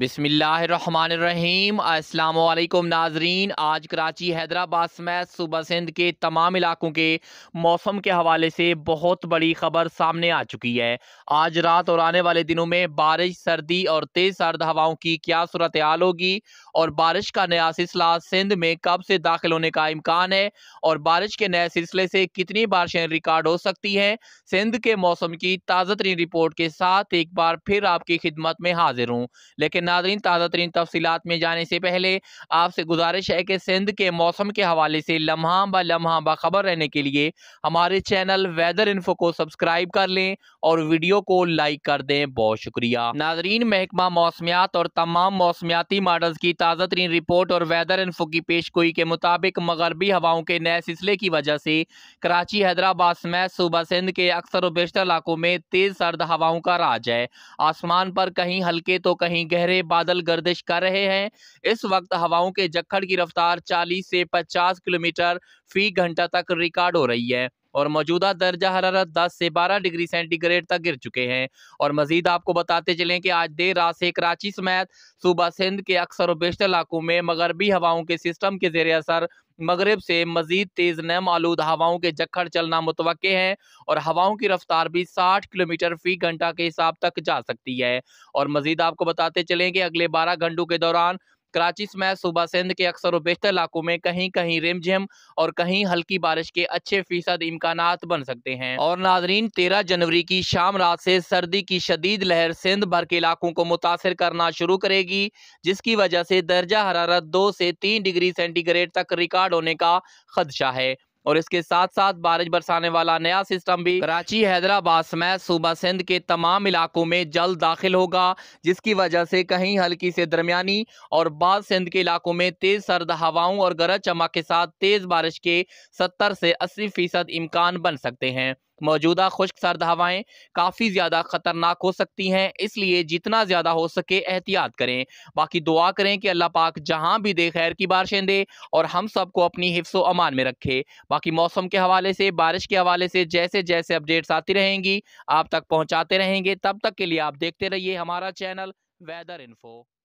बिसमीम् अल्लाम नाजरीन आज कराची हैदराबाद समेत सुबह सिंध के तमाम इलाकों के मौसम के हवाले से बहुत बड़ी खबर सामने आ चुकी है आज रात और आने वाले दिनों में बारिश सर्दी और तेज़ सर्द हवाओं की क्या सूरत हाल होगी और बारिश का नया सिलसिला सिंध में कब से दाखिल होने का इम्कान है और बारिश के नए सिलसिले से कितनी बारिशें रिकॉर्ड हो सकती हैं सिंध के मौसम की ताज़ा तरीन रिपोर्ट के साथ एक बार फिर आपकी खिदमत में हाजिर हूँ लेकिन नादरीन ताज़ा तरीन तफसीत में जाने से पहले आपसे गुजारिश है कि सिंध के मौसम के हवाले से लम्हा ब लम्हा बाखबर रहने के लिए हमारे चैनल वेदर इन्फो को सब्सक्राइब कर लें और वीडियो को लाइक कर दें बहुत शुक्रिया नाजरीन महकमा मौसमियात और तमाम मौसमियाती मॉडल्स की ताज़ा तरीन रिपोर्ट और वेदर इन्फो की पेशगोई के मुताबिक मगरबी हवाओं के नए सिलसिले की वजह से कराची हैदराबाद समेत सूबा सिंध के अक्सर और बेशतर इलाकों में तेज़ सर्द हवाओं का राज है आसमान पर कहीं हल्के तो कहीं गहरे से बादल गर्दिश कर रहे हैं इस वक्त हवाओं के जखड़ की रफ्तार 40 से 50 किलोमीटर फी घंटा तक रिकॉर्ड हो रही है और मौजूदा दर्जा हरारत 10 से 12 डिग्री सेंटीग्रेड तक गिर चुके हैं और मजीद आपको बताते चलें कि आज देर रात से कराची समेत सूबा सिंध के अक्सर और बेशतर इलाकों में मगरबी हवाओं के सिस्टम के जेर असर मगरब से मजीद तेज़ नम आलूद हवाओं के जखड़ चलना मुतव है और हवाओं की रफ्तार भी साठ किलोमीटर फी घंटा के हिसाब तक जा सकती है और मजीद आपको बताते चले कि अगले बारह घंटों के दौरान कराची समेत सूबा सिंध के अक्सर बेशतर इलाकों में कहीं कहीं रिमझिम और कहीं हल्की बारिश के अच्छे फीसद इम्कान बन सकते हैं और नाजरीन तेरह जनवरी की शाम रात से सर्दी की शदीद लहर सिंध भर के इलाकों को मुतासर करना शुरू करेगी जिसकी वजह से दर्जा हरारत दो से तीन डिग्री सेंटीग्रेड तक रिकॉर्ड होने का खदशा है और इसके साथ साथ बारिश बरसाने वाला नया सिस्टम भी कराची हैदराबाद समेत सूबा सिंध के तमाम इलाकों में जल्द दाखिल होगा जिसकी वजह से कहीं हल्की से दरमियानी और बाद सिंध के इलाकों में तेज सर्द हवाओं और गरज चमक के साथ तेज बारिश के सत्तर से अस्सी फीसद इम्कान बन सकते हैं मौजूदा खुश्क सर्द हवाएं काफ़ी ज़्यादा ख़तरनाक हो सकती हैं इसलिए जितना ज़्यादा हो सके एहतियात करें बाकी दुआ करें कि अल्लाह पाक जहां भी दे खैर की बारिशें दे और हम सबको अपनी हिफ्स अमान में रखे बाकी मौसम के हवाले से बारिश के हवाले से जैसे जैसे अपडेट्स आती रहेंगी आप तक पहुँचाते रहेंगे तब तक के लिए आप देखते रहिए हमारा चैनल वेदर इन्फो